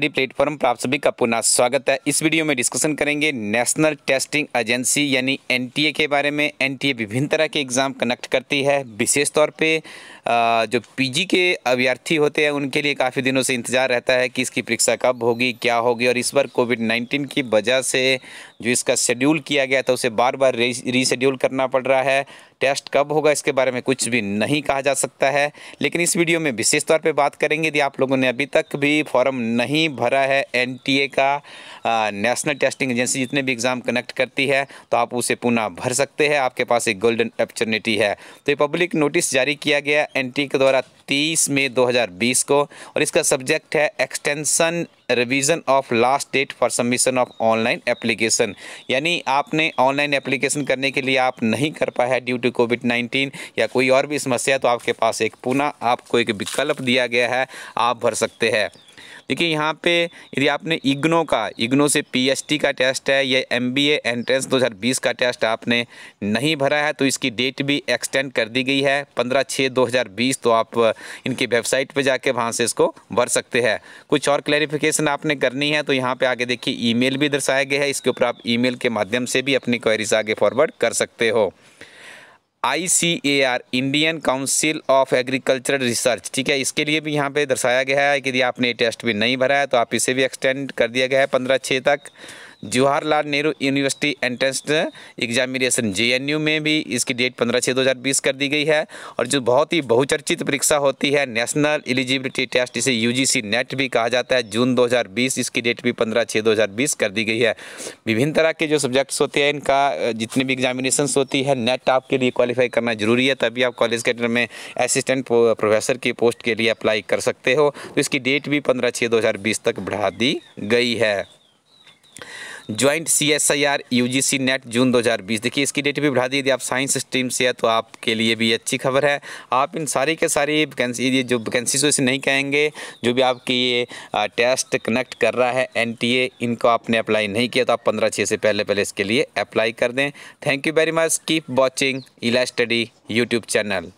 ID platform पर आप सभी का पुनः स्वागत है इस वीडियो में डिस्कशन करेंगे नेशनल टेस्टिंग एजेंसी यानी एनटीए के बारे में एनटीए विभिन्न तरह के एग्ज़ाम कनेक्ट करती है विशेष तौर पे जो पीजी के अभ्यर्थी होते हैं उनके लिए काफ़ी दिनों से इंतज़ार रहता है कि इसकी परीक्षा कब होगी क्या होगी और इस बार कोविड नाइन्टीन की वजह से जो इसका शेड्यूल किया गया था उसे बार बार रीशेड्यूल करना पड़ रहा है टेस्ट कब होगा इसके बारे में कुछ भी नहीं कहा जा सकता है लेकिन इस वीडियो में विशेष तौर पर बात करेंगे यदि आप लोगों ने अभी तक भी फॉर्म नहीं भरा है एनटीए का नेशनल टेस्टिंग एजेंसी जितने भी एग्ज़ाम कनेक्ट करती है तो आप उसे पुनः भर सकते हैं आपके पास एक गोल्डन अपॉर्चुनिटी है तो ये पब्लिक नोटिस जारी किया गया एन के द्वारा 30 मई 2020 को और इसका सब्जेक्ट है extension revision of last date for submission of online application यानी आपने ऑनलाइन एप्लीकेशन करने के लिए आप नहीं कर पाया है ड्यू टू कोविड 19 या कोई और भी समस्या तो आपके पास एक पुनः आपको एक विकल्प दिया गया है आप भर सकते हैं देखिए यहाँ पे यदि आपने इग्नो का इग्नो से पीएचडी का टेस्ट है या एमबीए एंट्रेंस 2020 का टेस्ट आपने नहीं भरा है तो इसकी डेट भी एक्सटेंड कर दी गई है पंद्रह छः दो तो आप इनकी वेबसाइट पर जाके वहाँ से इसको भर सकते हैं कुछ और क्लैरिफिकेशन आपने करनी है तो यहाँ पर आगे देखिए ईमेल भी दर्शाया गया है इसके ऊपर आप ईमेल के माध्यम से भी अपनी क्वेरीज आगे फॉरवर्ड कर सकते हो I C A R Indian Council of Agriculture Research ठीक है इसके लिए भी यहाँ पे दर्शाया गया है कि यदि आपने टेस्ट भी नहीं भरा है तो आप इसे भी एक्सटेंड कर दिया गया है पंद्रह छः तक Jawaharlal Nehru University entrance examination जे में भी इसकी डेट पंद्रह छः 2020 कर दी गई है और जो बहुत ही बहुचर्चित परीक्षा होती है नेशनल एलिजिबिलिटी टेस्ट जिसे यू नेट भी कहा जाता है जून 2020 इसकी डेट भी 15 छः 2020 कर दी गई है विभिन्न तरह के जो सब्जेक्ट्स होते हैं इनका जितनी भी एग्जामिनेशन होती है नेट आपके लिए क्वालिफाई करना जरूरी है तभी आप कॉलेज के अंडर में असिस्टेंट प्रोफेसर की पोस्ट के लिए अप्लाई कर सकते हो तो इसकी डेट भी पंद्रह छः दो तक बढ़ा दी गई है joint C S I R U G C NET June 2020 देखिए इसकी डेट भी बढ़ा दी यदि आप साइंस स्ट्रीम से है तो आपके लिए भी अच्छी खबर है आप इन सारी के सारी वैकेंसी ये जो वैकेंसी इसे नहीं कहेंगे जो भी आपकी ये टेस्ट कनेक्ट कर रहा है एन टी ए इनको आपने अप्लाई नहीं किया तो आप पंद्रह छः से पहले पहले इसके लिए अप्लाई कर दें thank you very much keep watching Ila study YouTube channel